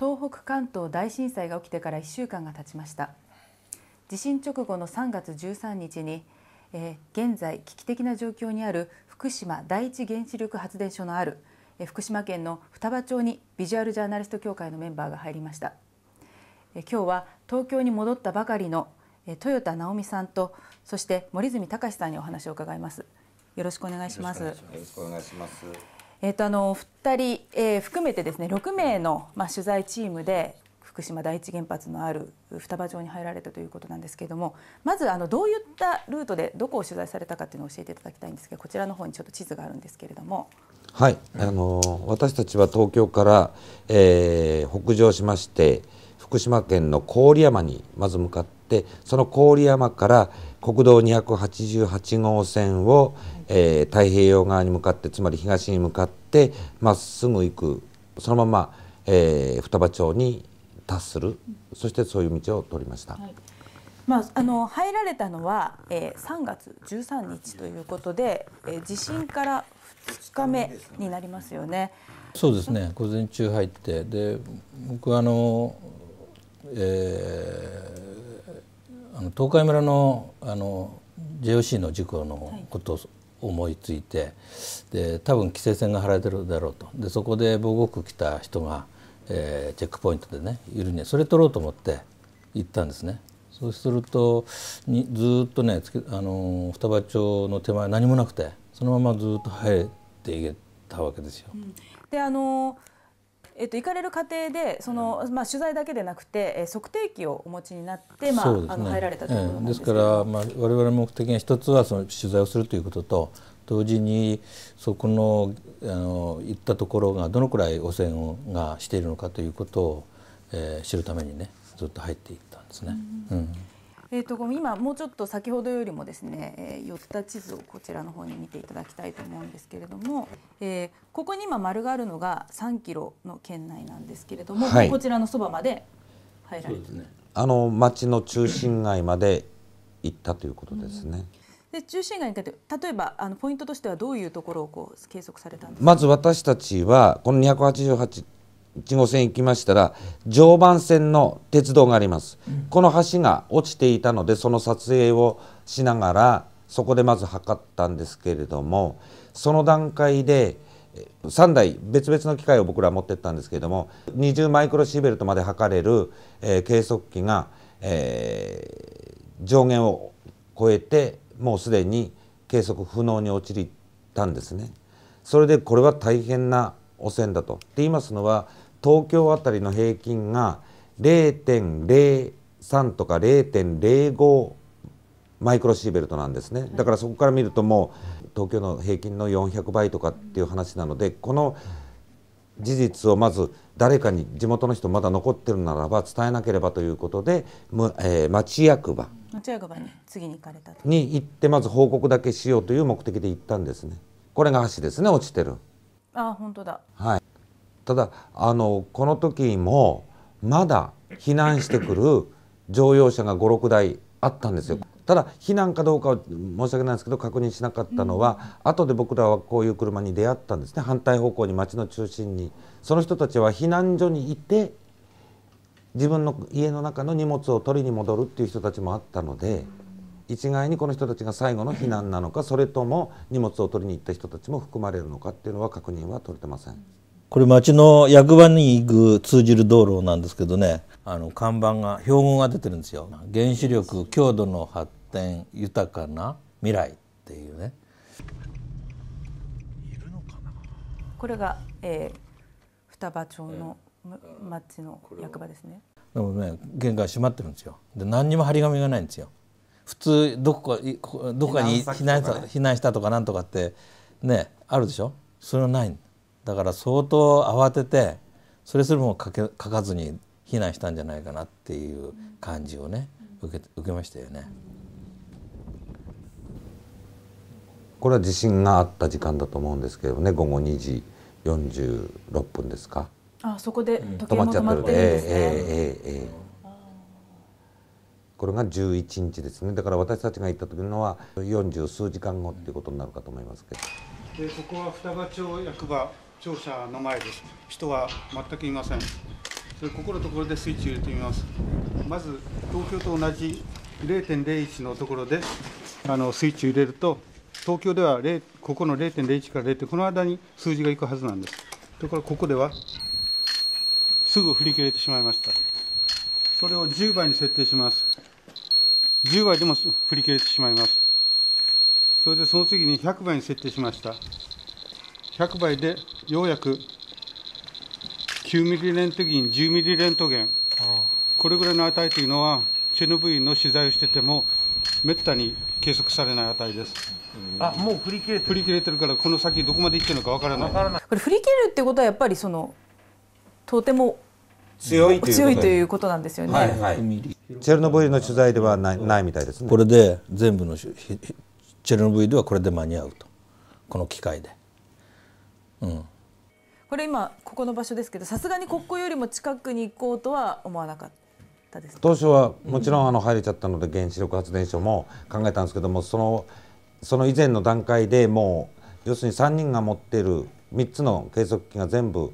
東北関東大震災が起きてから1週間が経ちました地震直後の3月13日に、えー、現在危機的な状況にある福島第一原子力発電所のある、えー、福島県の双葉町にビジュアルジャーナリスト協会のメンバーが入りました、えー、今日は東京に戻ったばかりの、えー、豊田直美さんとそして森住隆さんにお話を伺いますよろしくお願いしますよろしくお願いしますえーと、あの2人、えー、含めてですね6名の、まあ、取材チームで福島第一原発のある双葉町に入られたということなんですけれどもまずあのどういったルートでどこを取材されたかというのを教えていただきたいんですがこちらの方にちょっと地図があるんですけれども。はい、あの私たちは東京から、えー、北上しまして福島県の郡山にまず向かってでその郡山から国道288号線を、えー、太平洋側に向かってつまり東に向かってまっすぐ行くそのまま、えー、双葉町に達するそしてそういう道を通りました。はいまあ、あの入られたのは、えー、3月13日ということで、えー、地震から2日目になりますよね。そうですね午前中入ってで僕はあの、えー、あの東海村のあの JOC の事故のことを思いついて、はい、で多分規制線が張られてるだろうとでそこで防護服着た人が、えー、チェックポイントでねいるにそれ取ろうと思って行ったんですね。そうするとにずっとねあの双葉町の手前何もなくてそのままずっと入っていけたわけですよ。うん、であのえっと、行かれる過程でその、まあ、取材だけでなくて、えー、測定器をお持ちになって、まあ、ね、あの入られたということです、えー、ですから、まあ、我々目的が一つはその取材をするということと同時にそこのあの行ったところがどのくらい汚染がしているのかということを、えー、知るためにねずっと入っていったんですね。うん、うんえーと、今もうちょっと先ほどよりもですね、えー、寄った地図をこちらの方に見ていただきたいと思うんですけれども、えー、ここに今丸があるのが3キロの圏内なんですけれども、はい、こちらのそばまで入られて、ね、あの町の中心街まで行ったということですね。うん、で中心街に例えばあのポイントとしてはどういうところをこう計測されたんですかまず私たちはこの288 1号線行きましたら常磐線の鉄道があります、うん、この橋が落ちていたのでその撮影をしながらそこでまず測ったんですけれどもその段階で3台別々の機械を僕ら持ってったんですけれども20マイクロシーベルトまで測れる、えー、計測器が、えー、上限を超えてもうすでに計測不能に陥ったんですね。それでこれは大変な汚染だと。って言いますのは東京あたりの平均が0.03とか0.05マイクロシーベルトなんですねだからそこから見るともう東京の平均の400倍とかっていう話なのでこの事実をまず誰かに地元の人まだ残ってるならば伝えなければということで、えー、町役場町役場に次に行かれたに行ってまず報告だけしようという目的で行ったんですね。これが橋ですね落ちてるあ本当だ、はい、ただあのこの時もまだ避難してくる乗用車が56台あったんですよ。ただ避難かどうかは申し訳ないんですけど確認しなかったのは、後で僕らはこういう車に出会ったんですね反対方向に町の中心にその人たちは避難所にいて自分の家の中の荷物を取りに戻るっていう人たちもあったので。一概にこの人たちが最後の避難なのかそれとも荷物を取りに行った人たちも含まれるのかっていうのは確認は取れてませんこれ町の役場に行く通じる道路なんですけどねあの看板が標語が出てるんですよ原子力強度の発展豊かな未来っていうねこれが、えー、双葉町の町の役場ですねでもね玄関閉まってるんですよで何にも張り紙がないんですよ普通どこかどこかに避難避難避難したとかなんとかってねあるでしょそれはないだから相当慌ててそれすらもかけ書かずに避難したんじゃないかなっていう感じをね受け受けましたよね。これは地震があった時間だと思うんですけどね午後2時46分ですか。あそこで時計も止まってるんですね。えーえーえーえーこれが11日ですねだから私たちが行ったというのは40数時間後ということになるかと思いますけどでここは双葉町役場庁舎の前です人は全くいませんそれここのところでスイッチ入れてみますまず東京と同じ0.01のところであのスイッチ入れると東京では0ここの0.01から 0. この間に数字がいくはずなんですところここではすぐ振り切れてしまいましたそれを10倍に設定します10倍でも振り切れてしまいます。それでその次に100倍に設定しました。100倍でようやく9ミリレントゲン、10ミリレントゲン、これぐらいの値というのは、チェノブイの取材をしてても、めったに計測されない値です。あもう振り切れてる振り切れてるから、この先、どこまでいってるのかわからない。これ、振り切るってことは、やっぱりそのとても強いということなんですよね。はいはいチェルノブイリの取材ではないないみたいですねこれで全部のチェルノブイリではこれで間に合うとこの機械で、うん、これ今ここの場所ですけどさすがにここよりも近くに行こうとは思わなかったです当初はもちろんあの入れちゃったので原子力発電所も考えたんですけどもそのその以前の段階でもう要するに3人が持っている3つの計測器が全部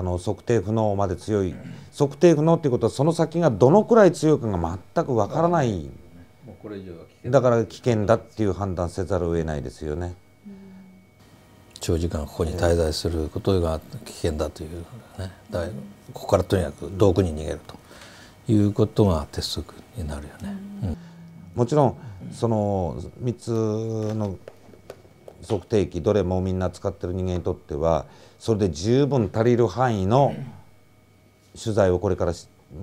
あの測定不能まで強い測定不能っていうことはその先がどのくらい強いかが全くわからないだから危険だっていう判断せざるを得ないですよね。長時間ここに滞在することが危険だという、ね、だここからとにかく洞窟に逃げるということが鉄則になるよね。うん、もちろんその3つの測定器どれもみんな使ってる人間にとってはそれで十分足りる範囲の取材をこれから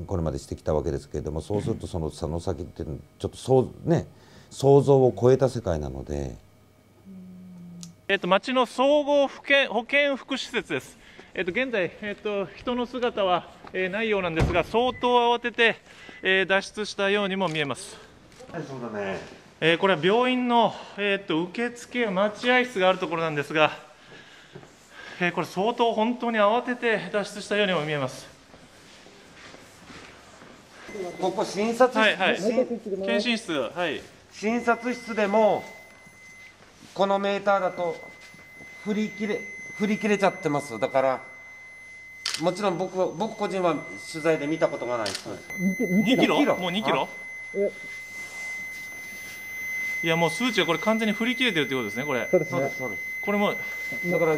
これまでしてきたわけですけれどもそうするとそのその先ってちょっとそうね想像を超えた世界なので。えっと、町の総合保健保健福祉施設です。えっと、現在、えっと、人の姿は、えー、ないようなんですが、相当慌てて、えー、脱出したようにも見えます。はい、そうだね。えー、これは病院の、えー、と受付や待合室があるところなんですが、えー、これ相当本当に慌てて脱出したようにも見えます。ここ診察室、はいはい、検診室、はい、診察室でもこのメーターだと振り切れ振り切れちゃってますだからもちろん僕僕個人は取材で見たことがないです2キロもう2キロえいやもう数値はこれ完全に振り切れてるということですね、これ。そうです、ね、これもだから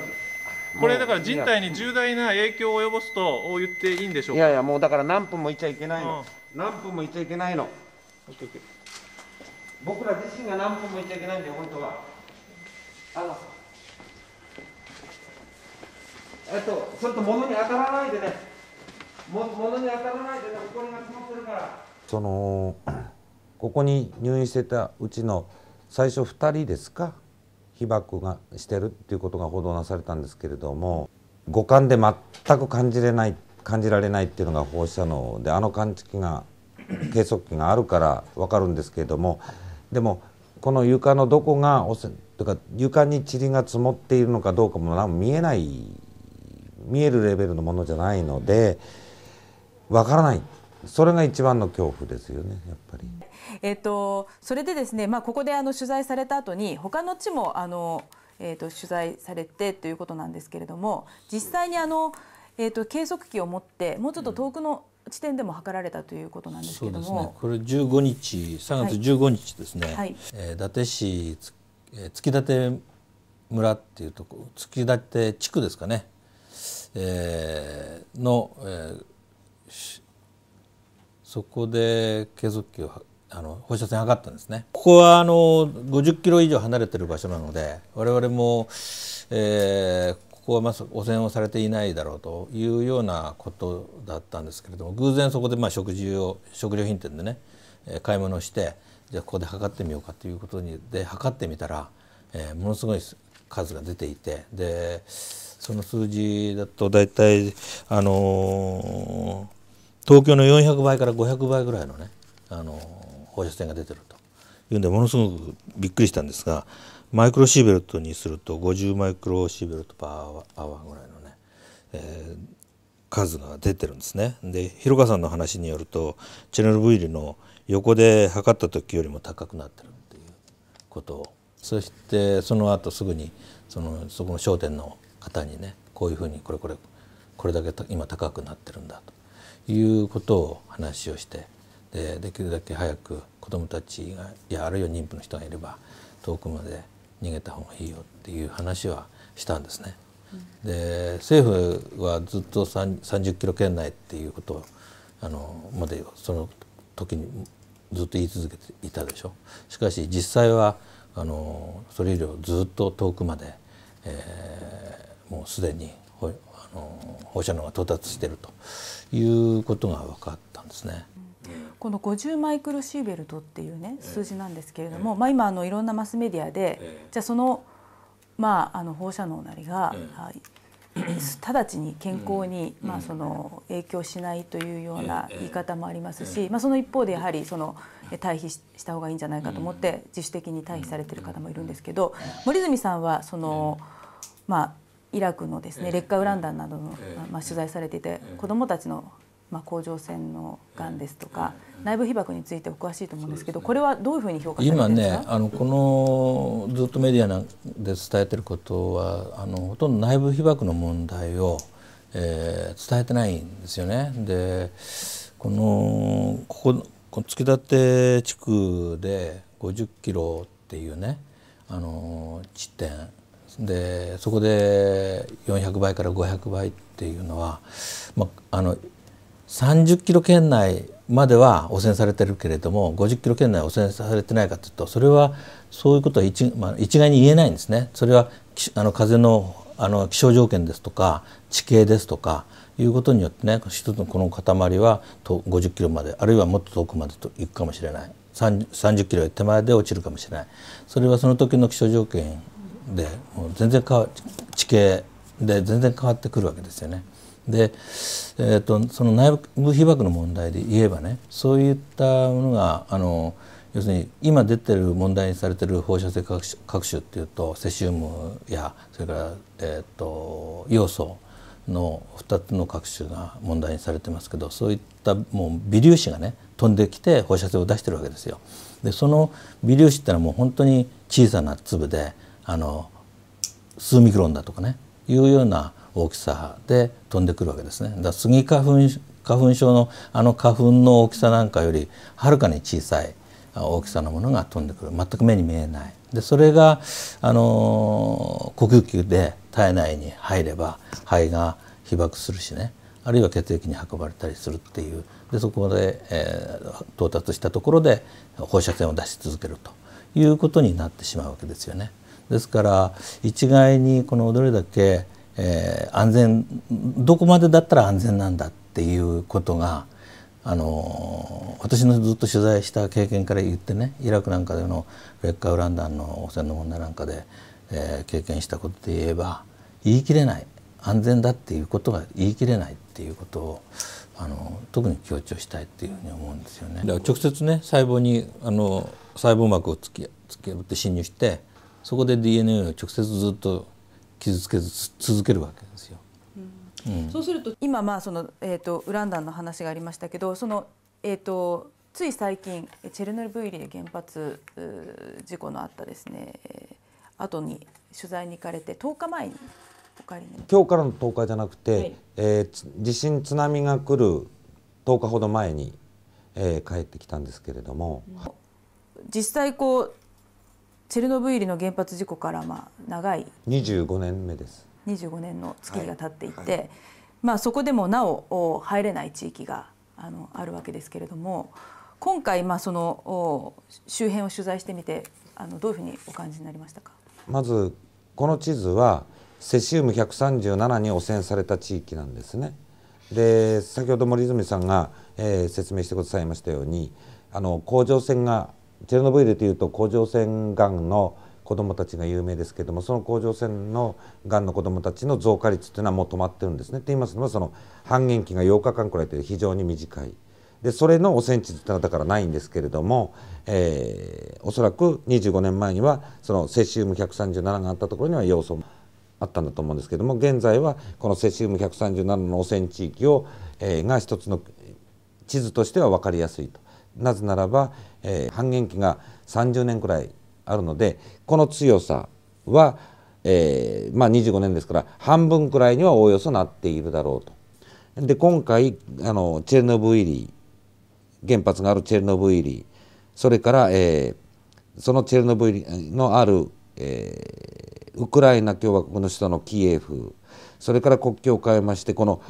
これだから人体に重大な影響を及ぼすと言っていいんでしょうかいやいやもうだから何分もいちゃいけないの、うん、何分もいちゃいけないの僕ら自身が何分もいちゃいけないんだよ本当はあのえっとちょっと物に当たらないでねも物に当たらないでね埃が積もってるからそのここに入院してたうちの最初2人ですか被爆がしてるっていうことが報道なされたんですけれども五感で全く感じれない感じられないっていうのが放射能であの感知器が計測器があるから分かるんですけれどもでもこの床のどこがとか床に塵が積もっているのかどうかも何も見えない見えるレベルのものじゃないので分からないそれが一番の恐怖ですよねやっぱり。えっ、ー、とそれでですね、まあここであの取材された後に他の地もあのえっ、ー、と取材されてということなんですけれども、実際にあのえっ、ー、と計測器を持ってもうちょっと遠くの地点でも測られたということなんですけども、そうですね。これ十五日、三月十五日ですね。はいはい、えー、伊達市、えー、月立村っていうとこ、月立地区ですかね。えー、の、えーそこで継続器をあの放射線測ったんですねここはあの50キロ以上離れてる場所なので我々も、えー、ここはまず汚染をされていないだろうというようなことだったんですけれども偶然そこでまあ食事を食料品店でね買い物をしてじゃあここで測ってみようかということにで測ってみたら、えー、ものすごい数が出ていてでその数字だと大体あのー東京の400倍から500倍ぐらいのねあの放射線が出てるというんでものすごくびっくりしたんですがマイクロシーベルトにすると50マイクロシーベルトパーアワーぐらいのね、えー、数が出てるんですね。で広川さんの話によるとチェルノブイリの横で測った時よりも高くなってるっていうことをそしてその後すぐにそのそこの商店の方にねこういうふうにこれこれこれだけ今高くなってるんだということを話をしてでできるだけ早く子どもたちがいやあるいは妊婦の人がいれば遠くまで逃げた方がいいよっていう話はしたんですね。で政府はずっと30キロ圏内っていうことをあのまでその時にずっと言い続けていたでしょしかし実際はあのそれ以上ずっと遠くまで、えー、もうすでに放射能が到達しているということが分かったんですね。この50マイクロシーベルトっていうね数字なんですけれども、まあ、今あのいろんなマスメディアで、じゃあその,、まあ、あの放射能なりが、直ちに健康に、まあ、その影響しないというような言い方もありますし、まあ、その一方でやはりその退避した方がいいんじゃないかと思って自主的に退避されてる方もいるんですけど森住さんはその、まあ、イラクのですね、劣化ウラン弾などの、まあ、取材されていて、子どもたちの、まあ、甲状腺のがんですとか、内部被曝についてお詳しいと思うんですけど、これはどういうふうに評価今ねあのこのずっとメディアで伝えてることはあのほとんど内部被曝の問題を、えー、伝えてないんですよね。でこのこここの月立地区で50キロっていうねあの地点でそこで400倍から500倍っていうのは、まあ、あの30キロ圏内までは汚染されてるけれども50キロ圏内汚染されてないかというとそれはそういうことは一,、まあ、一概に言えないんですね。それはあの風のあの気象条件ですとか地形ですとかいうことによってね一つのこの塊は50キロまであるいはもっと遠くまでと行くかもしれない30キロ手前で落ちるかもしれないそれはその時の気象条件でもう全然か地形で全然変わってくるわけですよね。で、えーと、その内部被爆の問題で言えばねそういったものがあの要するに今出てる問題にされてる放射性各種っていうとセシウムやそれから、えーと、要ヨウ素の2つの各種が問題にされてますけどそういったもう微粒子がね飛んできて放射性を出してるわけですよ。でその微粒子ってのはもう本当に小さな粒であの数ミクロンだとかねいうような大きさで飛んでくるわけですね。だスギ花粉花粉症のあの花粉の大きさなんかよりはるかに小さい大きさのものが飛んでくる全く目に見えないでそれがあの呼吸器で体内に入れば肺が被爆するしねあるいは血液に運ばれたりするっていうでそこで、えー、到達したところで放射線を出し続けるということになってしまうわけですよね。ですから一概にこのどれだけ、えー、安全どこまでだったら安全なんだっていうことがあの私のずっと取材した経験から言ってねイラクなんかでの劣化ウラン弾の汚染の問題なんかで、えー、経験したことで言えば言い切れない安全だっていうことは言い切れないっていうことをあの特に強調したいっていうふうに思うんですよね。だから直接ね細胞にあの細胞膜を突き突き破って侵入してそこで DNA を直接ずっと傷つけ続けるわけですよ。うん、そうすると今まあその、えーと、ウランダンの話がありましたけどその、えーと、つい最近チェルノブイリで原発事故のあったですね後に取材に行かれて10日前にに今日からの10日じゃなくて、はい、えー、地震津波が来る10日ほど前に、えー、帰ってきたんですけれども。うん、実際こうチェルノブイリの原発事故からまあ長い25年目です25年の月日が経っていて、はいはい、まあ、そこでもなお入れない地域があのあるわけですけれども今回まあその周辺を取材してみてあのどういうふうにお感じになりましたかまずこの地図はセシウム137に汚染された地域なんですね。で先ほど森泉さんが、えー、説明してくださいましたようにあの甲状腺がチェルノブイリというと甲状腺がんの子どもたちが有名ですけどもその甲状腺のがんの子どもたちの増加率というのはもう止まってるんですね。と言いますのはその半減期が8日間くらいという非常に短い。でそれの汚染地というのはだからないんですけれども、えー、おそらく25年前にはそのセシウム137があったところには要素もあったんだと思うんですけども現在はこのセシウム137の汚染地域を、えー、が一つの地図としては分かりやすいと。なぜならば、えー、半減期が30年くらいあるのでこの強さは、えー、まあ、25年ですから半分くらいにはおおよそなっているだろうと。で今回あのチェルノブイリ原発があるチェルノブイリそれから、えー、そのチェルノブイリのある、えー、ウクライナ共和国の首都のキエフそれから国境を変えましてこの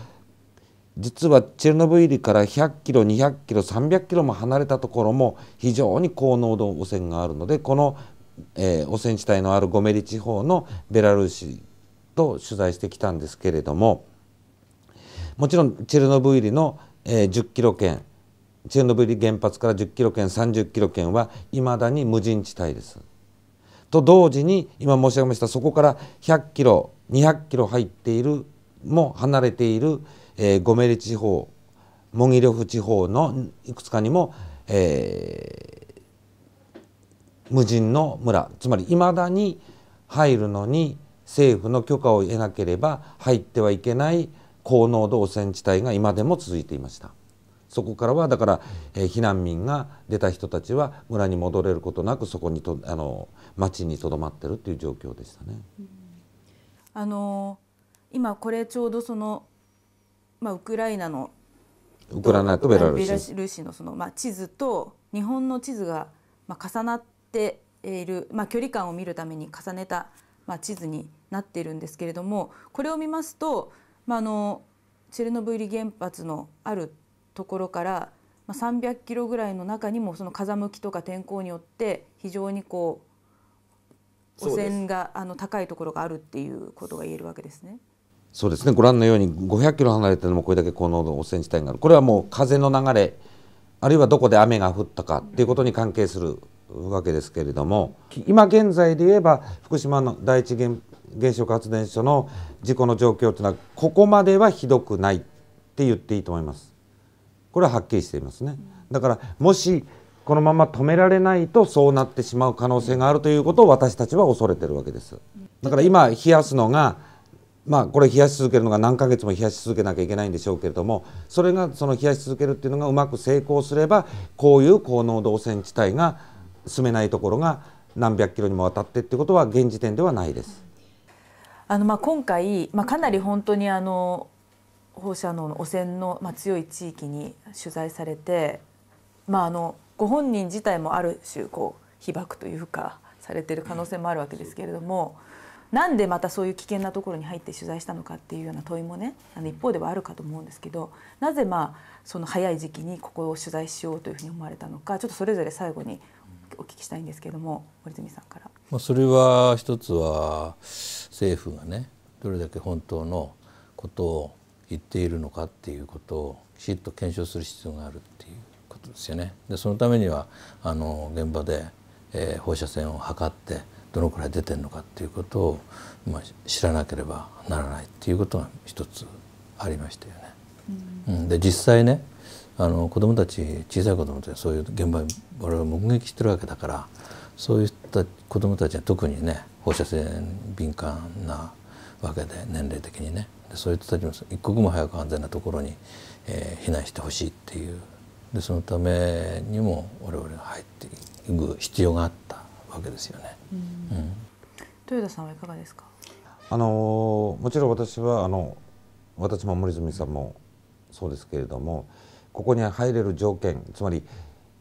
実はチェルノブイリから100キロ200キロ300キロも離れたところも非常に高濃度汚染があるのでこの、えー、汚染地帯のあるゴメリ地方のベラルーシと取材してきたんですけれどももちろんチェルノブイリの、えー、10キロ圏チェルノブイリ原発から10キロ圏30キロ圏はいまだに無人地帯です。と同時に今申し上げましたそこから100キロ200キロ入っているも離れているえー、ゴメリ地方モギリョフ地方のいくつかにも、えー、無人の村つまりいまだに入るのに政府の許可を得なければ入ってはいけない高濃度汚染地帯が今でも続いていましたそこからはだから、えー、避難民が出た人たちは村に戻れることなくそこにとあの町にとどまってるっていう状況でしたね。あの今これちょうどそのまあ、ウクライナのウクライナとベラルーシのその、まあ、地図と日本の地図が、まあ、重なっている、まあ、距離感を見るために重ねた、まあ、地図になっているんですけれどもこれを見ますと、まあ、あのチェルノブイリ原発のあるところから、まあ、300キロぐらいの中にもその風向きとか天候によって非常にこう汚染があの高いところがあるっていうことが言えるわけですね。そうですねご覧のように500キロ離れてもこれだけこの汚染地帯があるこれはもう風の流れあるいはどこで雨が降ったかっていうことに関係するわけですけれども今現在で言えば福島の第一原原子力発電所の事故の状況というのはここまではひどくないって言っていいと思います。これははっきりしていますね。だからもしこのまま止められないとそうなってしまう可能性があるということを私たちは恐れてるわけです。だから今冷やすのがまあ、これ冷やし続けるのが何ヶ月も冷やし続けなきゃいけないんでしょうけれどもそれがその冷やし続けるっていうのがうまく成功すればこういう高濃度汚染地帯が住めないところが何百キロにもわたってってことは現時点ではないです。あのまあ今回、まあ、かなり本当にあの放射能の汚染の、まあ、強い地域に取材されて、まあ、あのご本人自体もある種こう被爆というかされてる可能性もあるわけですけれども。うんなんでまたそういう危険なところに入って取材したのかっていうような問いもねあの一方ではあるかと思うんですけどなぜまあその早い時期にここを取材しようというふうに思われたのかちょっとそれぞれ最後にお聞きしたいんですけども森住さんから。まあ、それは一つは政府がねどれだけ本当のことを言っているのかっていうことをきちっと検証する必要があるっていうことですよね。でそのためにはあの現場で、えー、放射線を測ってどのくらい出てるのかっていうことを、まあ、知らなければならないっていうことが一つありましたよね。うん、で実際ねあの子どもたち小さい子どもたちそういう現場我々目撃してるわけだからそういった子どもたちは特にね放射線敏感なわけで年齢的にねでそういう人たちも一刻も早く安全なところに、えー、避難してほしいっていうでそのためにも我々が入っていく必要があって。けですよね。うんうん、豊田さんはいかがですかあのもちろん私はあの私も森住さんもそうですけれどもここに入れる条件つまり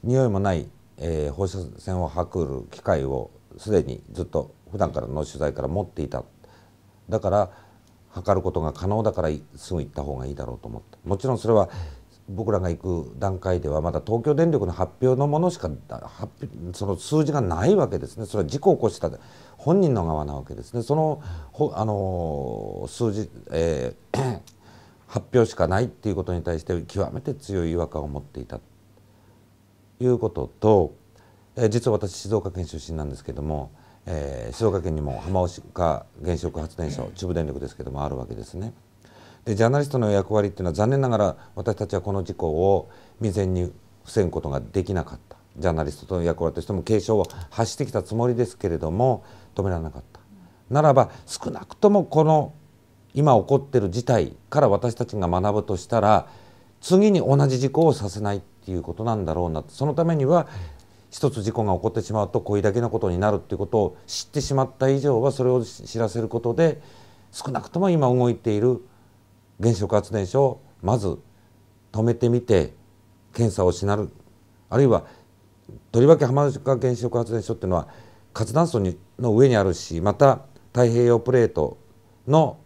匂いもない、えー、放射線をはく機械をすでにずっと普段からの取材から持っていただから測ることが可能だからすぐ行った方がいいだろうと思ってもちろんそれは僕らが行く段階ではまだ東京電力の発表のものしかその数字がないわけですねそれは事故を起こした本人の側なわけですねそのあの数字、えー、発表しかないっていうことに対して極めて強い違和感を持っていたということと、えー、実は私静岡県出身なんですけども、えー、静岡県にも浜岡原子力発電所中部電力ですけどもあるわけですね。ジャーナリストの役割っていうのは残念ながら私たちはこの事故を未然に防ぐことができなかったジャーナリストの役割としても警鐘を発してきたつもりですけれども止められなかったならば少なくともこの今起こってる事態から私たちが学ぶとしたら次に同じ事故をさせないっていうことなんだろうなそのためには一つ事故が起こってしまうとこうだけのことになるっていうことを知ってしまった以上はそれを知らせることで少なくとも今動いている原子力発電所をまず止めてみて検査をしなるあるいはとりわけ浜中原子力発電所っていうのは活断層にの上にあるしまた太平洋プレートの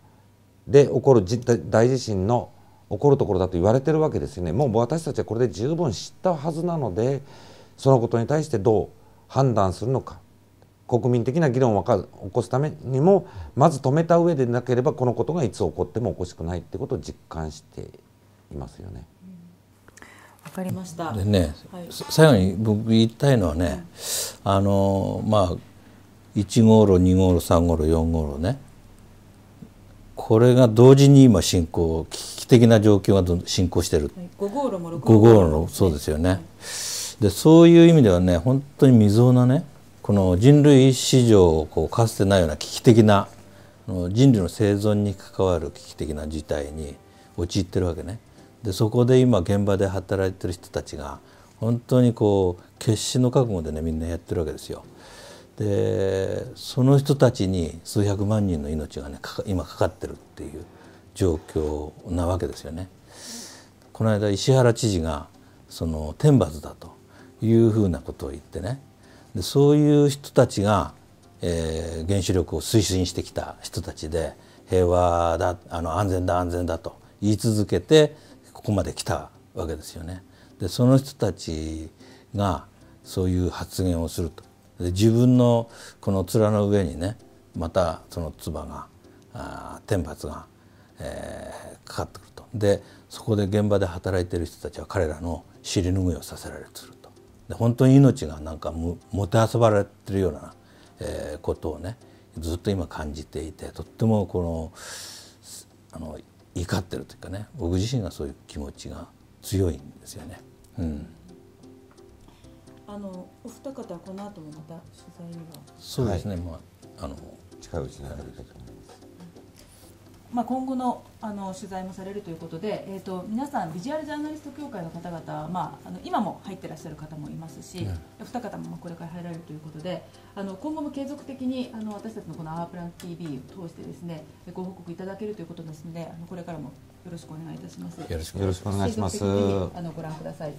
で起こる大地震の起こるところだと言われてるわけですよねもう私たちはこれで十分知ったはずなのでそのことに対してどう判断するのか国民的な議論を起こすためにもまず止めた上でなければこのことがいつ起こってもおかしくないってことを実感していますよね。わ、うん、かりましたでね、はい、最後に僕言いたいのはね、うん、あのまあ1号炉2号炉3号炉4号炉ねこれが同時に今進行危機的な状況が進行してる、はい、5号炉も6号炉そうですよね。はい、でそういう意味ではね本当に未曾有なねこの人類史上こうかつてないような危機的な人類の生存に関わる危機的な事態に陥ってるわけね。でそこで今現場で働いてる人たちが本当にこう決死の覚悟でねみんなやってるわけですよ。でその人たちに数百万人の命がね今かかってるっていう状況なわけですよね。この間石原知事がその天罰だというふうなことを言ってねでそういう人たちが、えー、原子力を推進してきた人たちで平和だあの安全だ安全だと言い続けてここまで来たわけですよね。でその人たちがそういう発言をするとで自分のこの面の上にねまたその唾があ天罰が、えー、かかってくるとでそこで現場で働いてる人たちは彼らの尻拭いをさせられる本当に命がなんかもてあそばれてるような、えー、ことをねずっと今感じていてとってもこのあの怒ってるというかね僕自身がそういう気持ちが強いんですよね。うんあのお二方はこの後もまた取材にはそうですね、はい、まああの近いうちになるまあ、今後のあの取材もされるということで、えーと、皆さんビジュアルジャーナリスト協会の方々、まあ、あの今も入ってらっしゃる方もいますし、ね、お二方もこれから入られるということであの今後も継続的にあの私たちのこの「アワープラン TV」を通してですねご報告いただけるということですのであのこれからもよろしくお願いいたします。よろしくお願いしますあのご覧ください